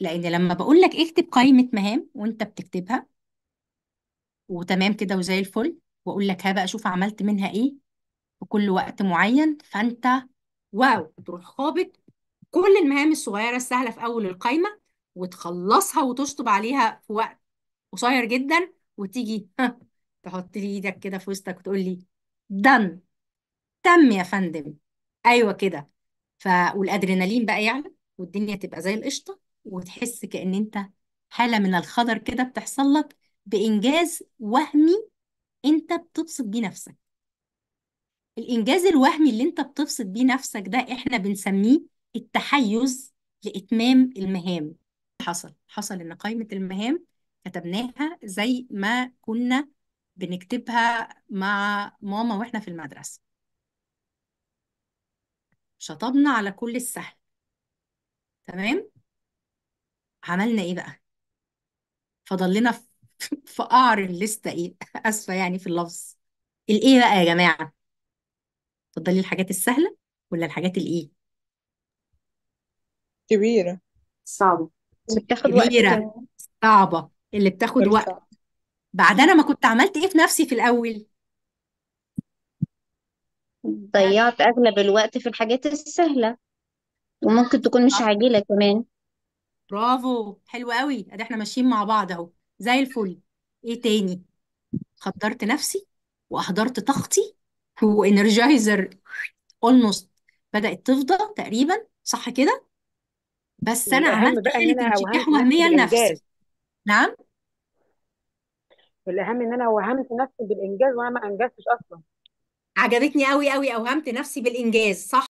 لأن لما بقول لك اكتب قائمة مهام وأنت بتكتبها وتمام كده وزي الفل وأقول لك ها بقى شوف عملت منها إيه في كل وقت معين فأنت واو تروح خابط كل المهام الصغيرة السهلة في أول القايمة وتخلصها وتشطب عليها في وقت قصير جدا وتيجي ها تحط لي إيدك كده في وسطك وتقول لي دن تم يا فندم أيوه كده ف والأدرينالين بقى يعلى والدنيا تبقى زي القشطة وتحس كأن انت حالة من الخضر كده بتحصل لك بإنجاز وهمي انت بتبسط بيه نفسك الإنجاز الوهمي اللي انت بتبسط بيه نفسك ده احنا بنسميه التحيز لإتمام المهام حصل حصل إن قائمة المهام كتبناها زي ما كنا بنكتبها مع ماما واحنا في المدرسة شطبنا على كل السهل تمام عملنا ايه بقى فضلنا في قعر الليسته ايه اسفه يعني في اللفظ الايه بقى يا جماعه تفضلي الحاجات السهله ولا الحاجات الايه كبيرة صعبة اللي بتاخد وقت كبيره كمان صعبه اللي بتاخد وقت بعد انا ما كنت عملت ايه في نفسي في الاول ضيعت أغلب الوقت في الحاجات السهلة وممكن تكون مش آه. عاجلة كمان برافو حلو قوي ادي احنا ماشيين مع بعض اهو زي الفل ايه تاني خدرت نفسي واحضرت طاقتي وانرجايزر اولموست بدأت تفضى تقريبا صح كده بس انا والأهم عملت بقى إن حالة أنا انشكاح وهمت نفسي وهمية لنفسي بالإنجاز نعم والأهم إن أنا وهمت نفسي بالإنجاز وأنا ما أنجزتش أصلا عجبتني قوي قوي اوهمت نفسي بالانجاز صح